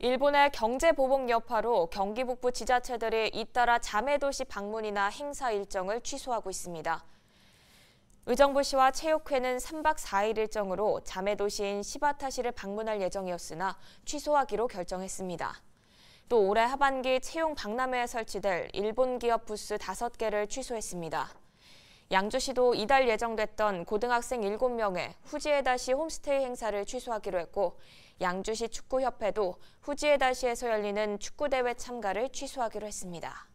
일본의 경제 보복 여파로 경기 북부 지자체들이 잇따라 자매도시 방문이나 행사 일정을 취소하고 있습니다. 의정부시와 체육회는 3박 4일 일정으로 자매도시인 시바타시를 방문할 예정이었으나 취소하기로 결정했습니다. 또 올해 하반기 채용 박람회에 설치될 일본 기업 부스 5개를 취소했습니다. 양주시도 이달 예정됐던 고등학생 7명의 후지에다시 홈스테이 행사를 취소하기로 했고 양주시 축구협회도 후지에다시에서 열리는 축구대회 참가를 취소하기로 했습니다.